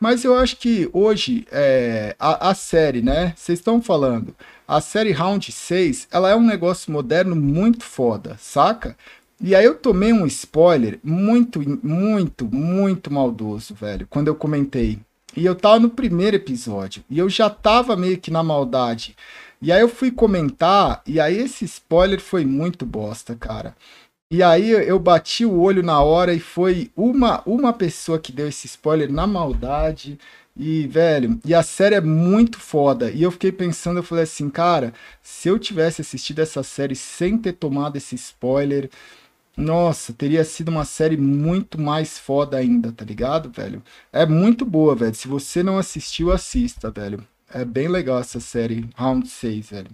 Mas eu acho que hoje é, a, a, série, né? Vocês estão falando, a série Round 6, ela é um negócio moderno muito foda, saca? E aí eu tomei um spoiler muito, muito, muito maldoso, velho, quando eu comentei. E eu tava no primeiro episódio, e eu já tava meio que na maldade. E aí eu fui comentar, e aí esse spoiler foi muito bosta, cara. E aí eu bati o olho na hora e foi uma, uma pessoa que deu esse spoiler na maldade. E, velho, e a série é muito foda. E eu fiquei pensando, eu falei assim, cara, se eu tivesse assistido essa série sem ter tomado esse spoiler, nossa, teria sido uma série muito mais foda ainda, tá ligado, velho? É muito boa, velho. Se você não assistiu, assista, velho. É bem legal essa série, Round 6, velho.